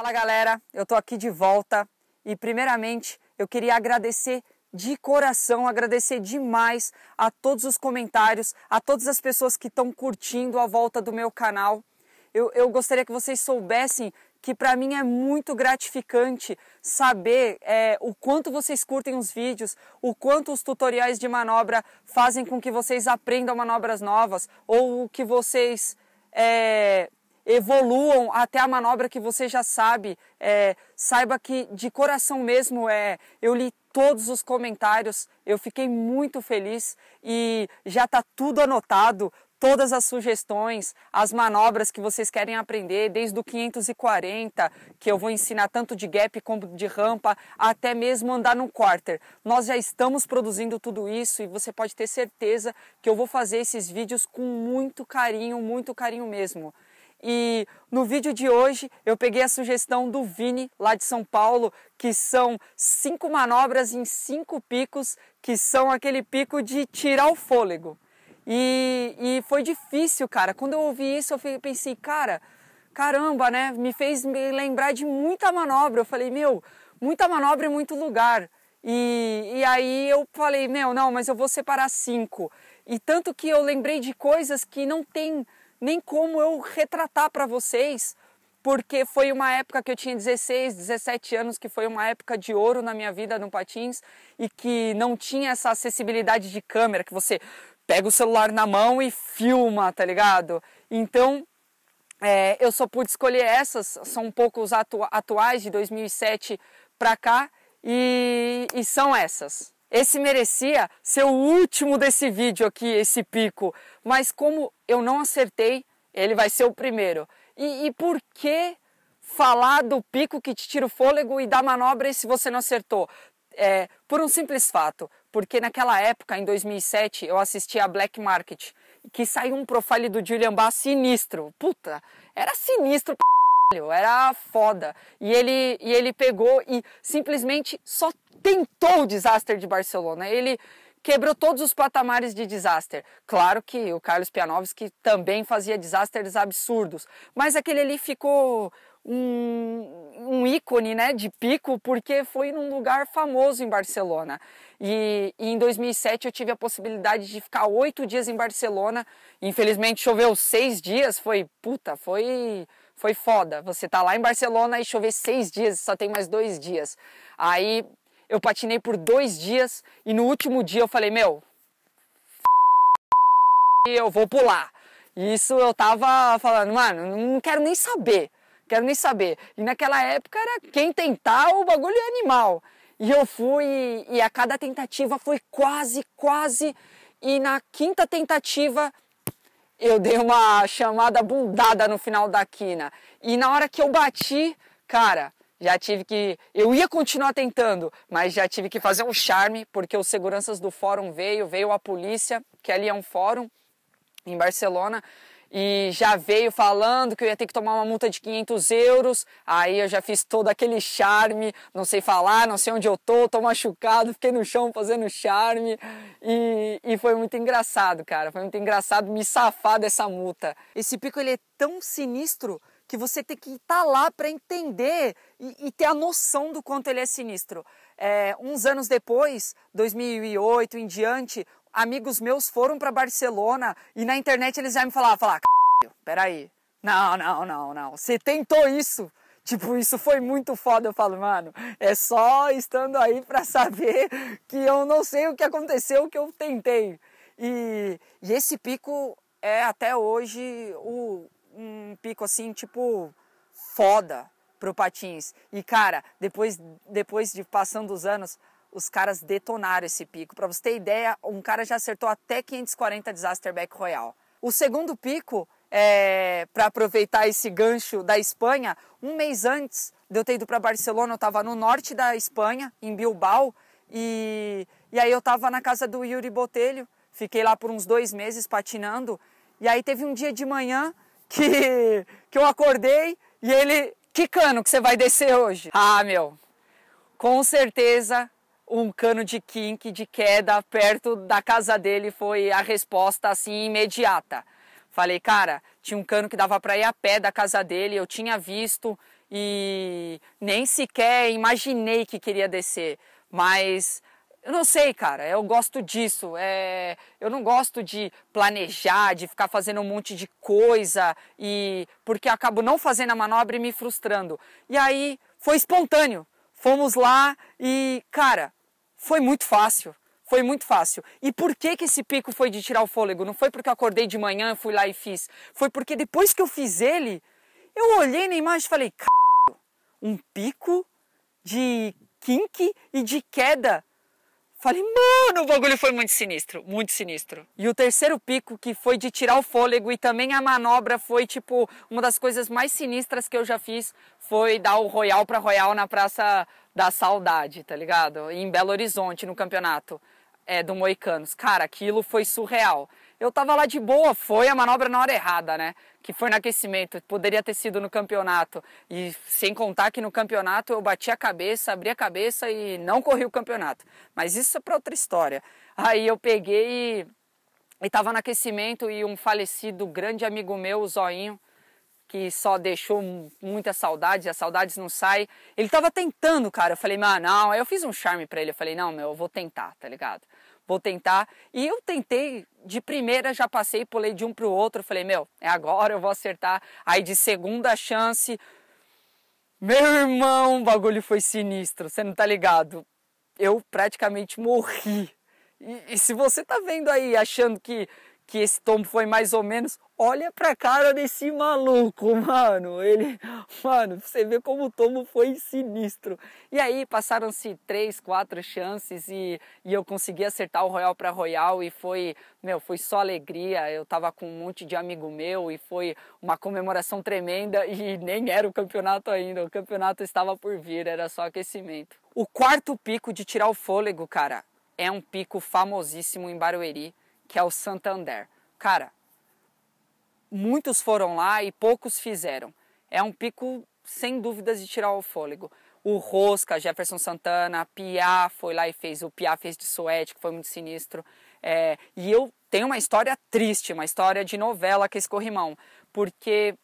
Fala galera, eu tô aqui de volta e primeiramente eu queria agradecer de coração, agradecer demais a todos os comentários, a todas as pessoas que estão curtindo a volta do meu canal. Eu, eu gostaria que vocês soubessem que para mim é muito gratificante saber é, o quanto vocês curtem os vídeos, o quanto os tutoriais de manobra fazem com que vocês aprendam manobras novas ou que vocês é, evoluam até a manobra que você já sabe. É, saiba que de coração mesmo é, eu li todos os comentários, eu fiquei muito feliz e já está tudo anotado. Todas as sugestões, as manobras que vocês querem aprender, desde o 540, que eu vou ensinar tanto de gap como de rampa, até mesmo andar no quarter. Nós já estamos produzindo tudo isso e você pode ter certeza que eu vou fazer esses vídeos com muito carinho, muito carinho mesmo. E no vídeo de hoje eu peguei a sugestão do Vini, lá de São Paulo, que são cinco manobras em cinco picos, que são aquele pico de tirar o fôlego. E, e foi difícil, cara. Quando eu ouvi isso, eu pensei, cara, caramba, né? Me fez me lembrar de muita manobra. Eu falei, meu, muita manobra em muito lugar. E, e aí eu falei, meu, não, mas eu vou separar cinco. E tanto que eu lembrei de coisas que não tem nem como eu retratar para vocês, porque foi uma época que eu tinha 16, 17 anos, que foi uma época de ouro na minha vida no patins e que não tinha essa acessibilidade de câmera que você pega o celular na mão e filma, tá ligado? Então, é, eu só pude escolher essas, são um pouco os atu atuais de 2007 para cá e, e são essas. Esse merecia ser o último desse vídeo aqui, esse pico, mas como eu não acertei, ele vai ser o primeiro. E, e por que falar do pico que te tira o fôlego e da manobra se você não acertou? É, por um simples fato, porque naquela época, em 2007, eu assisti a Black Market, que saiu um profile do Julian Bass sinistro. Puta, era sinistro era foda. E ele, e ele pegou e simplesmente só tentou o desastre de Barcelona. Ele, quebrou todos os patamares de disaster. Claro que o Carlos Pianovski também fazia desastres absurdos, mas aquele ali ficou um, um, ícone né, de pico, porque foi num lugar famoso em Barcelona. E, e, em 2007 eu tive a possibilidade de ficar oito dias em Barcelona. Infelizmente choveu seis dias, foi puta, foi, foi foda. Você tá lá em Barcelona e chover seis dias, só tem mais dois dias. Aí eu patinei por dois dias e no último dia eu falei, meu, eu vou pular. E isso eu tava falando, mano, não quero nem saber, quero nem saber. E naquela época era quem tentar o bagulho é animal. E eu fui, e a cada tentativa foi quase, quase. E na quinta tentativa eu dei uma chamada bundada no final da quina. E na hora que eu bati, cara, já tive que. Eu ia continuar tentando, mas já tive que fazer um charme, porque os seguranças do fórum veio, veio a polícia, que ali é um fórum em Barcelona, e já veio falando que eu ia ter que tomar uma multa de 500 euros. Aí eu já fiz todo aquele charme, não sei falar, não sei onde eu tô, tô machucado, fiquei no chão fazendo charme. E, e foi muito engraçado, cara. Foi muito engraçado me safar dessa multa. Esse pico ele é tão sinistro que você tem que estar tá lá para entender e, e, ter a noção do quanto ele é sinistro. É, uns anos depois, 2008 em diante, amigos meus foram para Barcelona e na internet eles já me falavam, falar, ah, peraí, não, não, não, não, você tentou isso. Tipo, isso foi muito foda. Eu falo, mano, é só estando aí para saber que eu não sei o que aconteceu, que eu tentei. E, e esse pico é até hoje o, um pico assim, tipo, foda pro Patins. E cara, depois, depois de passando os anos, os caras detonaram esse pico. Para você ter ideia, um cara já acertou até 540 Disaster Back Royal. O segundo pico, é, para aproveitar esse gancho da Espanha, um mês antes de eu ter ido para Barcelona, eu estava no norte da Espanha, em Bilbao, e, e aí eu estava na casa do Yuri Botelho, fiquei lá por uns dois meses patinando, e aí teve um dia de manhã que, que eu acordei e ele, que cano que você vai descer hoje? Ah, meu, com certeza um cano de kink de queda perto da casa dele foi a resposta assim imediata. Falei, cara, tinha um cano que dava para ir a pé da casa dele, eu tinha visto e nem sequer imaginei que queria descer, mas eu não sei, cara, eu gosto disso. É, eu não gosto de planejar, de ficar fazendo um monte de coisa e porque acabo não fazendo a manobra e me frustrando. E aí foi espontâneo. Fomos lá e, cara, foi muito fácil. Foi muito fácil. E por que que esse pico foi de tirar o fôlego? Não foi porque eu acordei de manhã, fui lá e fiz. Foi porque depois que eu fiz ele, eu olhei na imagem e falei, c... um pico de kink e de queda Falei, mano, o bagulho foi muito sinistro, muito sinistro. E o terceiro pico, que foi de tirar o fôlego e também a manobra, foi tipo uma das coisas mais sinistras que eu já fiz, foi dar o Royal para Royal na Praça da Saudade, tá ligado? Em Belo Horizonte, no campeonato é, do Moicanos. Cara, aquilo foi surreal. Eu tava lá de boa, foi a manobra na hora errada, né? Que foi no aquecimento, poderia ter sido no campeonato. E sem contar que no campeonato eu bati a cabeça, abri a cabeça e não corri o campeonato. Mas isso é para outra história. Aí eu peguei e, e tava no aquecimento e um falecido grande amigo meu, o Zoinho, que só deixou muita saudade, as saudades não saem. Ele tava tentando, cara. Eu falei, mano, não. Aí eu fiz um charme para ele. Eu falei, não, meu, eu vou tentar, tá ligado? vou tentar. E eu tentei, de primeira já passei, pulei de um para o outro, falei, meu, é agora eu vou acertar. Aí de segunda chance, meu irmão, o bagulho foi sinistro, você não tá ligado. Eu praticamente morri. E, e se você tá vendo aí achando que que esse tombo foi mais ou menos. Olha pra cara desse maluco, mano. Ele, mano, você vê como o tombo foi sinistro. E aí passaram-se três, quatro chances e, e eu consegui acertar o Royal para Royal e foi, meu, foi só alegria. Eu tava com um monte de amigo meu e foi uma comemoração tremenda e nem era o campeonato ainda. O campeonato estava por vir, era só aquecimento. O quarto pico de tirar o fôlego, cara, é um pico famosíssimo em Barueri que é o Santander. Cara, muitos foram lá e poucos fizeram. É um pico sem dúvidas de tirar o fôlego. O Rosca, Jefferson Santana, Pia foi lá e fez. O Pia fez de Suécio, que foi muito sinistro. É, e eu tenho uma história triste, uma história de novela que é escorri mão, porque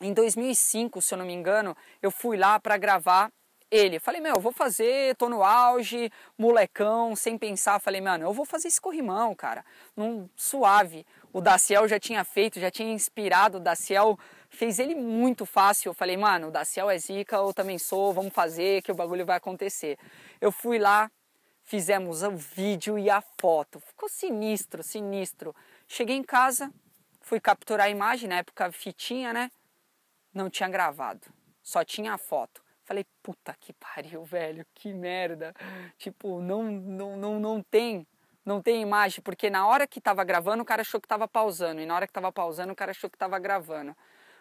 em 2005, se eu não me engano, eu fui lá para gravar ele. Falei, meu, eu vou fazer, tô no auge, molecão, sem pensar. Falei, mano, eu vou fazer esse corrimão, cara, num suave. O Daciel já tinha feito, já tinha inspirado o Daciel, fez ele muito fácil. Eu falei, mano, o Daciel é zica, eu também sou, vamos fazer que o bagulho vai acontecer. Eu fui lá, fizemos o vídeo e a foto. Ficou sinistro, sinistro. Cheguei em casa, fui capturar a imagem, na época fitinha, né? Não tinha gravado, só tinha a foto. Falei, puta que pariu, velho, que merda. Tipo, não, não, não, não tem não tem imagem, porque na hora que tava gravando o cara achou que tava pausando, e na hora que tava pausando o cara achou que tava gravando.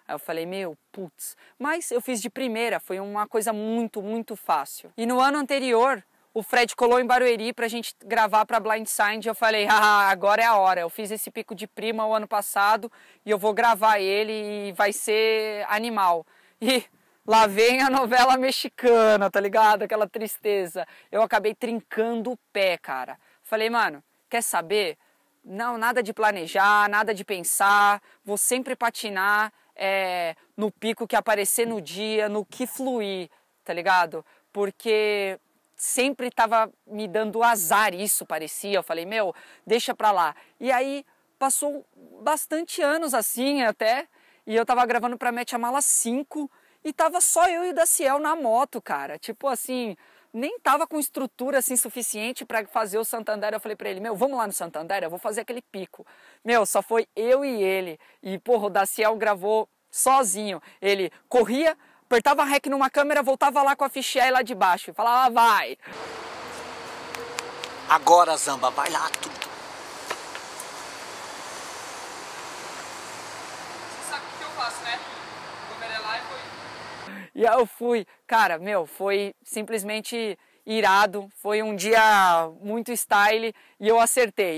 Aí eu falei, meu, putz. Mas eu fiz de primeira, foi uma coisa muito, muito fácil. E no ano anterior, o Fred colou em Barueri pra gente gravar pra Blind Sign, e eu falei, ah, agora é a hora. Eu fiz esse pico de prima o ano passado, e eu vou gravar ele, e vai ser animal. E Lá vem a novela mexicana, tá ligado? Aquela tristeza. Eu acabei trincando o pé, cara. Falei, mano, quer saber? Não, nada de planejar, nada de pensar. Vou sempre patinar é, no pico que aparecer no dia, no que fluir, tá ligado? Porque sempre tava me dando azar isso, parecia. Eu falei, meu, deixa pra lá. E aí passou bastante anos assim até. E eu tava gravando pra Mete a Mala 5 e tava só eu e o Daciel na moto, cara. Tipo assim, nem tava com estrutura assim suficiente para fazer o Santander. Eu falei para ele: "Meu, vamos lá no Santander, eu vou fazer aquele pico". Meu, só foi eu e ele. E porra, o Daciel gravou sozinho. Ele corria, apertava rec numa câmera, voltava lá com a fichinha lá de baixo e falava: ah, "Vai". Agora, Zamba, vai lá, E aí eu fui, cara, meu, foi simplesmente irado, foi um dia muito style e eu acertei.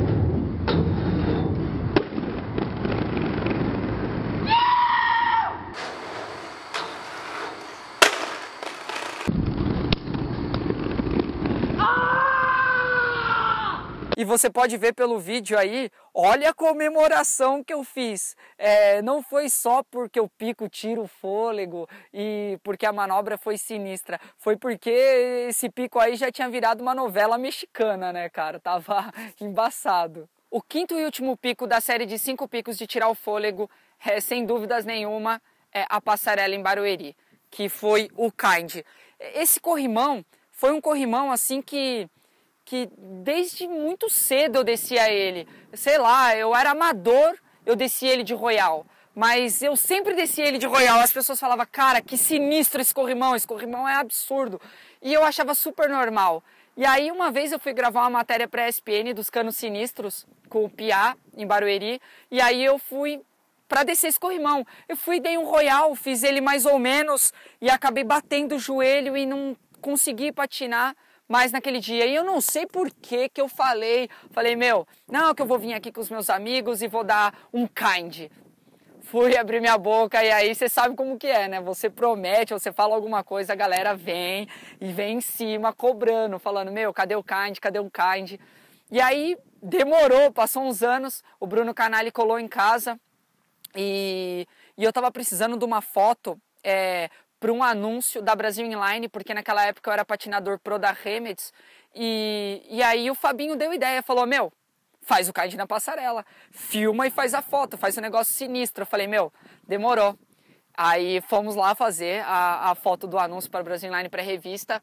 você pode ver pelo vídeo aí, olha a comemoração que eu fiz. É, não foi só porque eu pico, tiro o fôlego e porque a manobra foi sinistra. Foi porque esse pico aí já tinha virado uma novela mexicana, né, cara? Tava embaçado. O quinto e último pico da série de cinco picos de tirar o fôlego é, sem dúvidas nenhuma, é a passarela em Barueri, que foi o Kind. Esse corrimão foi um corrimão assim que que desde muito cedo eu descia ele. Sei lá, eu era amador, eu descia ele de Royal. Mas eu sempre descia ele de Royal. As pessoas falavam, cara, que sinistro esse corrimão, esse corrimão é absurdo. E eu achava super normal. E aí uma vez eu fui gravar uma matéria para a SPN dos canos sinistros com o Pia em Barueri, e aí eu fui para descer esse corrimão. Eu fui dei um royal, fiz ele mais ou menos e acabei batendo o joelho e não consegui patinar mais naquele dia. E eu não sei por que que eu falei, falei, meu, não, que eu vou vir aqui com os meus amigos e vou dar um kind. Fui abrir minha boca e aí você sabe como que é, né? Você promete, você fala alguma coisa, a galera vem e vem em cima cobrando, falando, meu, cadê o kind, cadê o kind? E aí demorou, passou uns anos, o Bruno Canali colou em casa e, e eu tava precisando de uma foto é, para um anúncio da Brasil Inline, porque naquela época eu era patinador pro da Remeds. E, e aí o Fabinho deu ideia, falou: Meu, faz o card na passarela, filma e faz a foto, faz um negócio sinistro. Eu falei: Meu, demorou. Aí fomos lá fazer a, a foto do anúncio para Brasil Inline para revista.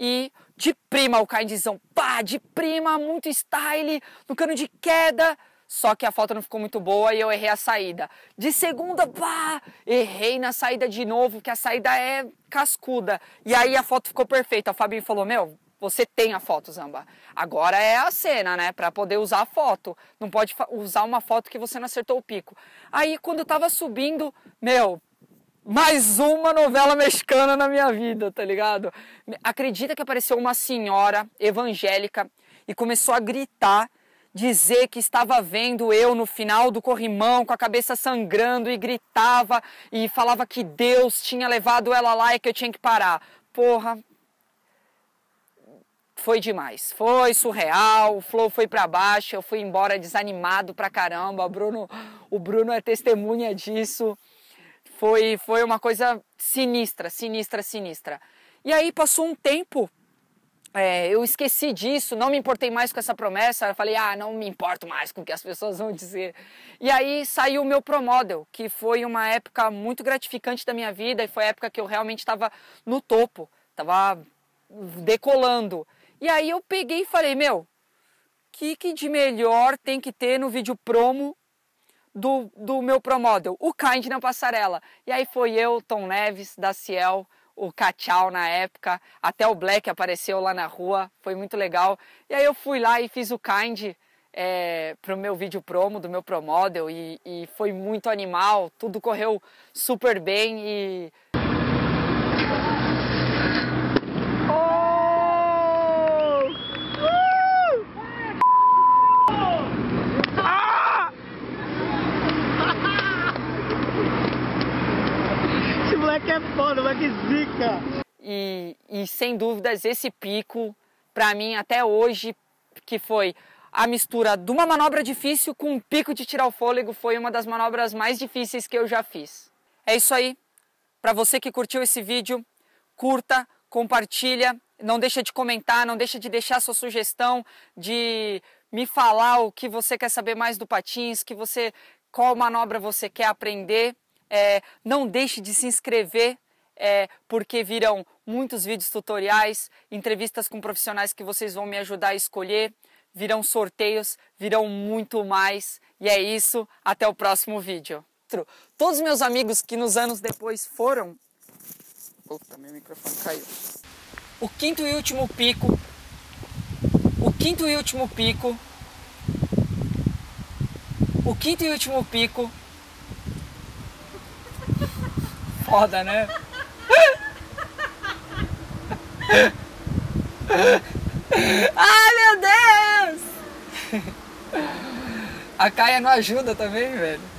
E de prima o cardzão, pá, de prima, muito style, no cano de queda só que a foto não ficou muito boa e eu errei a saída. De segunda, pá, errei na saída de novo, que a saída é cascuda. E aí a foto ficou perfeita. O Fabinho falou: Meu, você tem a foto, Zamba. Agora é a cena, né? Para poder usar a foto. Não pode usar uma foto que você não acertou o pico. Aí, quando eu tava subindo, meu, mais uma novela mexicana na minha vida, tá ligado? Acredita que apareceu uma senhora evangélica e começou a gritar dizer que estava vendo eu no final do corrimão com a cabeça sangrando e gritava e falava que Deus tinha levado ela lá e que eu tinha que parar. Porra. Foi demais, foi surreal, o flow foi para baixo, eu fui embora desanimado pra caramba. O Bruno, o Bruno é testemunha disso. Foi foi uma coisa sinistra, sinistra, sinistra. E aí passou um tempo, é, eu esqueci disso, não me importei mais com essa promessa. Eu falei, ah, não me importo mais com o que as pessoas vão dizer. E aí saiu o meu Promodel, que foi uma época muito gratificante da minha vida e foi a época que eu realmente estava no topo, estava decolando. E aí eu peguei e falei, meu, o que, que de melhor tem que ter no vídeo promo do, do meu Promodel? O Kind na passarela. E aí foi eu, Tom Neves, da Ciel o Cachau na época, até o Black apareceu lá na rua, foi muito legal. E aí eu fui lá e fiz o Kind é, pro meu vídeo promo, do meu Promodel, e, e foi muito animal, tudo correu super bem e que é foda, mas que zica! E, e sem dúvidas, esse pico, para mim, até hoje, que foi a mistura de uma manobra difícil com um pico de tirar o fôlego, foi uma das manobras mais difíceis que eu já fiz. É isso aí. Para você que curtiu esse vídeo, curta, compartilha, não deixa de comentar, não deixa de deixar sua sugestão, de me falar o que você quer saber mais do patins, que você qual manobra você quer aprender. É, não deixe de se inscrever, é, porque virão muitos vídeos tutoriais, entrevistas com profissionais que vocês vão me ajudar a escolher, virão sorteios, virão muito mais. E é isso, até o próximo vídeo. Todos meus amigos que nos anos depois foram. Opa, meu microfone caiu. O quinto e último pico. O quinto e último pico. O quinto e último pico foda, né? Ai, meu Deus! A Caia não ajuda também, velho.